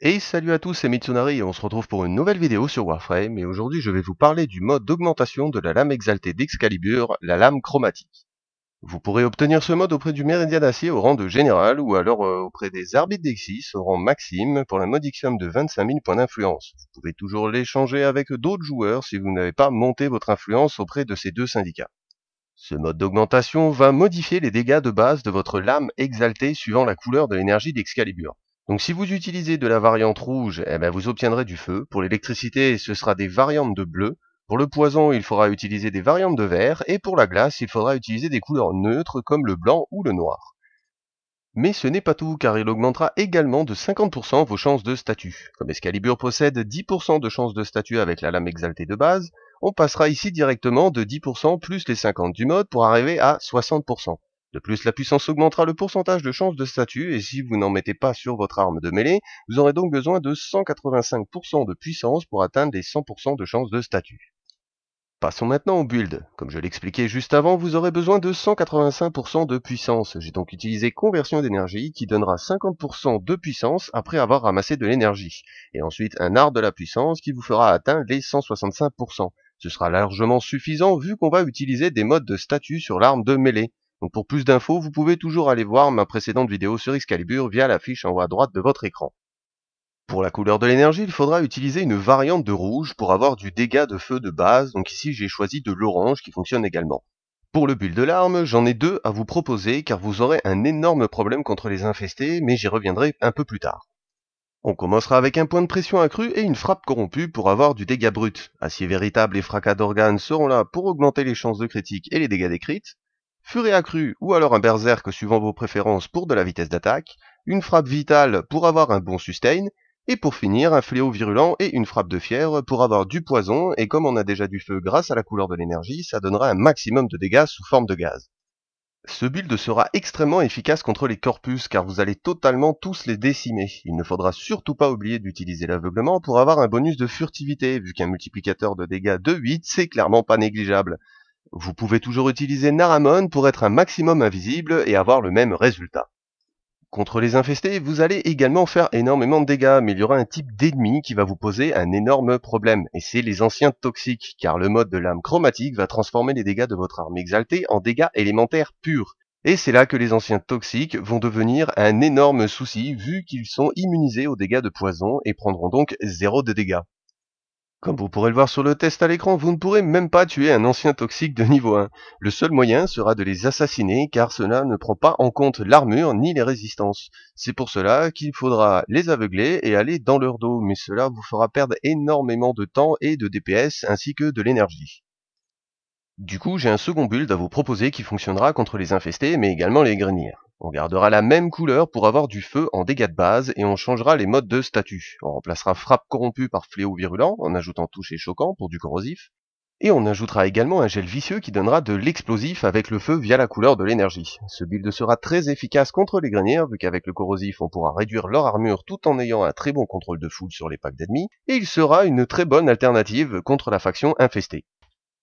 Et salut à tous, c'est Mitsunari et on se retrouve pour une nouvelle vidéo sur Warframe et aujourd'hui je vais vous parler du mode d'augmentation de la lame exaltée d'Excalibur, la lame chromatique. Vous pourrez obtenir ce mode auprès du Méridien d'Acier au rang de Général ou alors euh, auprès des Arbitres d'Exis au rang Maxime pour la modixium de 25 000 points d'influence. Vous pouvez toujours l'échanger avec d'autres joueurs si vous n'avez pas monté votre influence auprès de ces deux syndicats. Ce mode d'augmentation va modifier les dégâts de base de votre lame exaltée suivant la couleur de l'énergie d'Excalibur. Donc si vous utilisez de la variante rouge, eh ben, vous obtiendrez du feu. Pour l'électricité, ce sera des variantes de bleu. Pour le poison, il faudra utiliser des variantes de vert. Et pour la glace, il faudra utiliser des couleurs neutres comme le blanc ou le noir. Mais ce n'est pas tout, car il augmentera également de 50% vos chances de statut. Comme Excalibur possède 10% de chances de statut avec la lame exaltée de base, on passera ici directement de 10% plus les 50 du mode pour arriver à 60%. De plus, la puissance augmentera le pourcentage de chance de statut, et si vous n'en mettez pas sur votre arme de mêlée, vous aurez donc besoin de 185% de puissance pour atteindre les 100% de chance de statut. Passons maintenant au build. Comme je l'expliquais juste avant, vous aurez besoin de 185% de puissance. J'ai donc utilisé conversion d'énergie qui donnera 50% de puissance après avoir ramassé de l'énergie. Et ensuite un art de la puissance qui vous fera atteindre les 165%. Ce sera largement suffisant vu qu'on va utiliser des modes de statut sur l'arme de mêlée. Donc pour plus d'infos, vous pouvez toujours aller voir ma précédente vidéo sur Excalibur via la fiche en haut à droite de votre écran. Pour la couleur de l'énergie, il faudra utiliser une variante de rouge pour avoir du dégât de feu de base, donc ici j'ai choisi de l'orange qui fonctionne également. Pour le build de l'arme, j'en ai deux à vous proposer car vous aurez un énorme problème contre les infestés, mais j'y reviendrai un peu plus tard. On commencera avec un point de pression accru et une frappe corrompue pour avoir du dégât brut. Acier véritable et fracas d'organes seront là pour augmenter les chances de critique et les dégâts décrites. Furée accrue ou alors un berserk suivant vos préférences pour de la vitesse d'attaque. Une frappe vitale pour avoir un bon sustain. Et pour finir, un fléau virulent et une frappe de fièvre pour avoir du poison. Et comme on a déjà du feu grâce à la couleur de l'énergie, ça donnera un maximum de dégâts sous forme de gaz. Ce build sera extrêmement efficace contre les corpus car vous allez totalement tous les décimer. Il ne faudra surtout pas oublier d'utiliser l'aveuglement pour avoir un bonus de furtivité vu qu'un multiplicateur de dégâts de 8 c'est clairement pas négligeable. Vous pouvez toujours utiliser Naramon pour être un maximum invisible et avoir le même résultat. Contre les infestés, vous allez également faire énormément de dégâts, mais il y aura un type d'ennemi qui va vous poser un énorme problème, et c'est les anciens toxiques, car le mode de l'âme chromatique va transformer les dégâts de votre arme exaltée en dégâts élémentaires purs. Et c'est là que les anciens toxiques vont devenir un énorme souci vu qu'ils sont immunisés aux dégâts de poison et prendront donc zéro de dégâts. Comme vous pourrez le voir sur le test à l'écran, vous ne pourrez même pas tuer un ancien toxique de niveau 1. Le seul moyen sera de les assassiner car cela ne prend pas en compte l'armure ni les résistances. C'est pour cela qu'il faudra les aveugler et aller dans leur dos, mais cela vous fera perdre énormément de temps et de DPS ainsi que de l'énergie. Du coup, j'ai un second build à vous proposer qui fonctionnera contre les infestés mais également les grenières. On gardera la même couleur pour avoir du feu en dégâts de base et on changera les modes de statut. On remplacera frappe corrompue par fléau virulent en ajoutant toucher choquant pour du corrosif. Et on ajoutera également un gel vicieux qui donnera de l'explosif avec le feu via la couleur de l'énergie. Ce build sera très efficace contre les grenières vu qu'avec le corrosif on pourra réduire leur armure tout en ayant un très bon contrôle de foule sur les packs d'ennemis. Et il sera une très bonne alternative contre la faction infestée.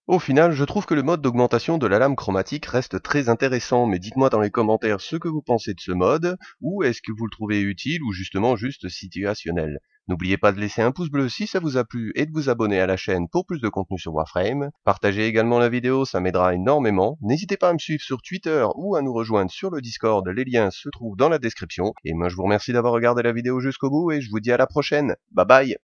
Au final, je trouve que le mode d'augmentation de la lame chromatique reste très intéressant, mais dites-moi dans les commentaires ce que vous pensez de ce mode, ou est-ce que vous le trouvez utile ou justement juste situationnel. N'oubliez pas de laisser un pouce bleu si ça vous a plu et de vous abonner à la chaîne pour plus de contenu sur Warframe. Partagez également la vidéo, ça m'aidera énormément. N'hésitez pas à me suivre sur Twitter ou à nous rejoindre sur le Discord, les liens se trouvent dans la description. Et moi je vous remercie d'avoir regardé la vidéo jusqu'au bout et je vous dis à la prochaine. Bye bye